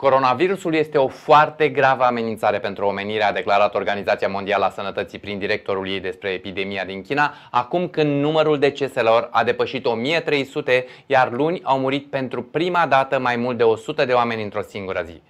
Coronavirusul este o foarte gravă amenințare pentru omenire, a declarat Organizația Mondială a Sănătății prin directorul ei despre epidemia din China, acum când numărul deceselor a depășit 1300, iar luni au murit pentru prima dată mai mult de 100 de oameni într-o singură zi.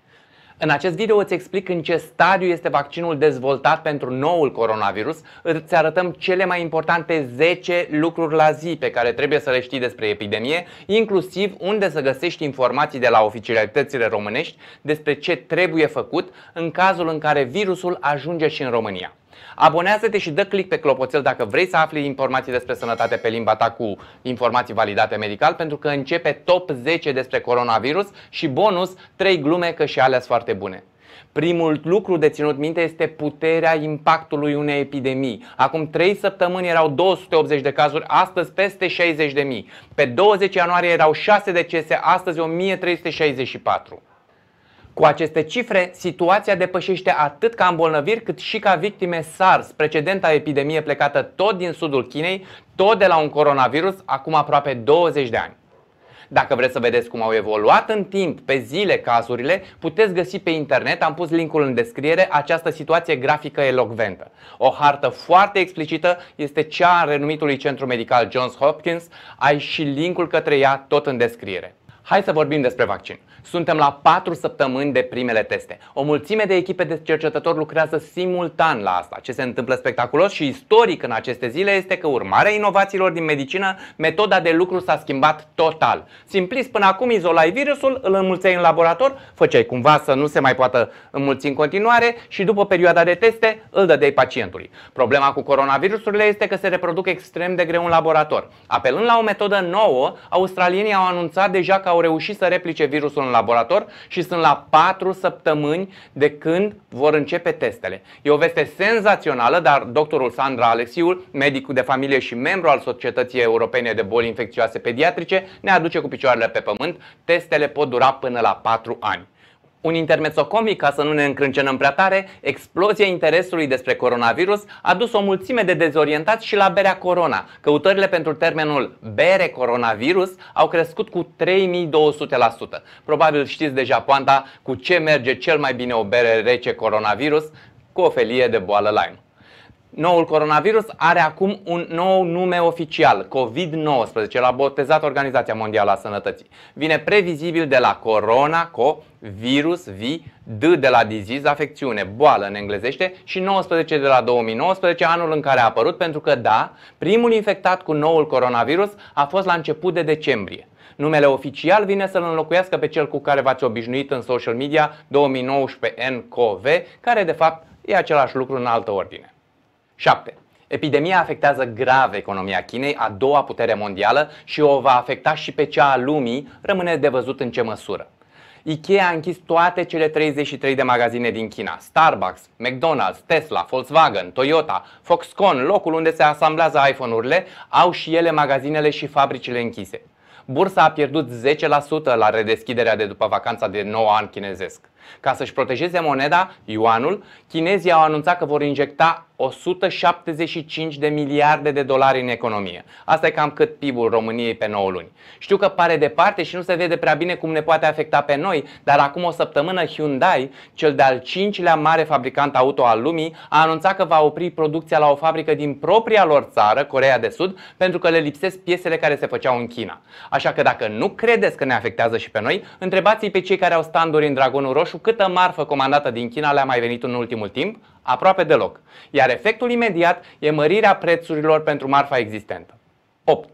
În acest video îți explic în ce stadiu este vaccinul dezvoltat pentru noul coronavirus, îți arătăm cele mai importante 10 lucruri la zi pe care trebuie să le știi despre epidemie, inclusiv unde să găsești informații de la oficialitățile românești despre ce trebuie făcut în cazul în care virusul ajunge și în România. Abonează-te și dă click pe clopoțel dacă vrei să afli informații despre sănătate pe limba ta cu informații validate medical, pentru că începe top 10 despre coronavirus și bonus 3 glume că și alea sunt foarte bune. Primul lucru de ținut minte este puterea impactului unei epidemii. Acum 3 săptămâni erau 280 de cazuri, astăzi peste 60.000. Pe 20 ianuarie erau 6 decese, astăzi 1364. Cu aceste cifre, situația depășește atât ca îmbolnăviri cât și ca victime SARS, precedenta epidemie plecată tot din sudul Chinei, tot de la un coronavirus, acum aproape 20 de ani. Dacă vreți să vedeți cum au evoluat în timp, pe zile, cazurile, puteți găsi pe internet, am pus linkul în descriere, această situație grafică elocventă. O hartă foarte explicită este cea a renumitului Centru Medical Johns Hopkins, ai și linkul către ea tot în descriere. Hai să vorbim despre vaccin. Suntem la 4 săptămâni de primele teste. O mulțime de echipe de cercetători lucrează simultan la asta. Ce se întâmplă spectaculos și istoric în aceste zile este că urmarea inovațiilor din medicină, metoda de lucru s-a schimbat total. Simplis, până acum izolai virusul, îl înmulțeai în laborator, făceai cumva să nu se mai poată înmulți în continuare și după perioada de teste îl dădeai pacientului. Problema cu coronavirusurile este că se reproduc extrem de greu în laborator. Apelând la o metodă nouă, australienii au anunțat deja că au au reușit să replice virusul în laborator și sunt la 4 săptămâni de când vor începe testele. E o veste senzațională, dar doctorul Sandra Alexiul, medic de familie și membru al Societății Europene de Boli Infecțioase Pediatrice, ne aduce cu picioarele pe pământ. Testele pot dura până la 4 ani. Un intermezzo comic, ca să nu ne încrâncenăm prea tare, explozia interesului despre coronavirus a dus o mulțime de dezorientați și la berea corona. Căutările pentru termenul bere coronavirus au crescut cu 3200%. Probabil știți deja poanta cu ce merge cel mai bine o bere rece coronavirus, cu o felie de boală Lyme. Noul coronavirus are acum un nou nume oficial, COVID-19, l-a botezat Organizația Mondială a Sănătății. Vine previzibil de la corona, co, virus, vi, d de la disease, afecțiune, boală în englezește și 19 de la 2019, anul în care a apărut, pentru că da, primul infectat cu noul coronavirus a fost la început de decembrie. Numele oficial vine să-l înlocuiască pe cel cu care v-ați obișnuit în social media 2019 NCOV, care de fapt e același lucru în altă ordine. 7. Epidemia afectează grav economia Chinei, a doua putere mondială, și o va afecta și pe cea a lumii, rămâne de văzut în ce măsură. Ikea a închis toate cele 33 de magazine din China. Starbucks, McDonald's, Tesla, Volkswagen, Toyota, Foxconn, locul unde se asamblează iPhone-urile, au și ele magazinele și fabricile închise. Bursa a pierdut 10% la redeschiderea de după vacanța de 9 ani chinezesc. Ca să-și protejeze moneda, yuanul, chinezii au anunțat că vor injecta 175 de miliarde de dolari în economie. Asta e cam cât PIB-ul României pe 9 luni. Știu că pare departe și nu se vede prea bine cum ne poate afecta pe noi, dar acum o săptămână Hyundai, cel de-al cincilea mare fabricant auto al lumii, a anunțat că va opri producția la o fabrică din propria lor țară, Corea de Sud, pentru că le lipsesc piesele care se făceau în China. Așa că dacă nu credeți că ne afectează și pe noi, întrebați-i pe cei care au standuri în Dragonul Roșu câtă marfă comandată din China le-a mai venit în ultimul timp, aproape deloc, iar efectul imediat e mărirea prețurilor pentru marfa existentă. 8.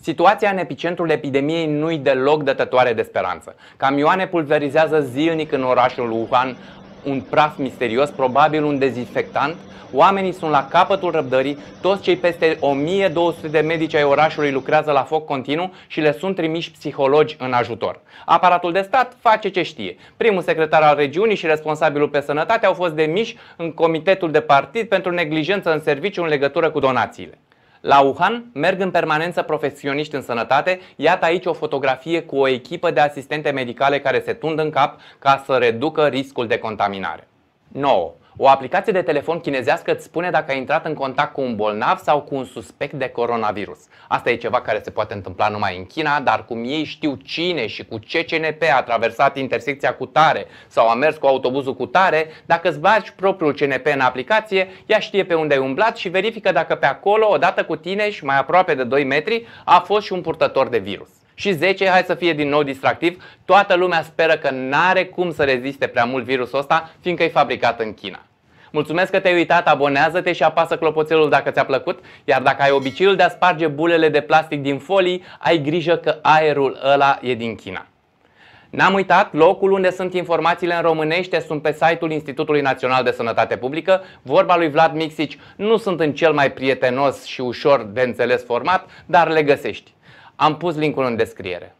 Situația în epicentrul epidemiei nu-i deloc dătătoare de speranță. Camioane pulverizează zilnic în orașul Wuhan un praf misterios, probabil un dezinfectant. Oamenii sunt la capătul răbdării, toți cei peste 1200 de medici ai orașului lucrează la foc continuu și le sunt trimiși psihologi în ajutor. Aparatul de stat face ce știe. Primul secretar al regiunii și responsabilul pe sănătate au fost demiși în comitetul de partid pentru neglijență în serviciu în legătură cu donațiile. La Wuhan merg în permanență profesioniști în sănătate. Iată aici o fotografie cu o echipă de asistente medicale care se tund în cap ca să reducă riscul de contaminare. 9. O aplicație de telefon chinezească îți spune dacă ai intrat în contact cu un bolnav sau cu un suspect de coronavirus. Asta e ceva care se poate întâmpla numai în China, dar cum ei știu cine și cu ce CNP a traversat intersecția cu tare sau a mers cu autobuzul cu tare, dacă îți bagi propriul CNP în aplicație, ea știe pe unde ai umblat și verifică dacă pe acolo, odată cu tine și mai aproape de 2 metri, a fost și un purtător de virus. Și 10, hai să fie din nou distractiv, toată lumea speră că n-are cum să reziste prea mult virusul ăsta, fiindcă e fabricat în China. Mulțumesc că te-ai uitat, abonează-te și apasă clopoțelul dacă ți-a plăcut, iar dacă ai obiceiul de a sparge bulele de plastic din folii, ai grijă că aerul ăla e din China. N-am uitat, locul unde sunt informațiile în românește sunt pe site-ul Institutului Național de Sănătate Publică. Vorba lui Vlad Mixici nu sunt în cel mai prietenos și ușor de înțeles format, dar le găsești. Am pus linkul în descriere.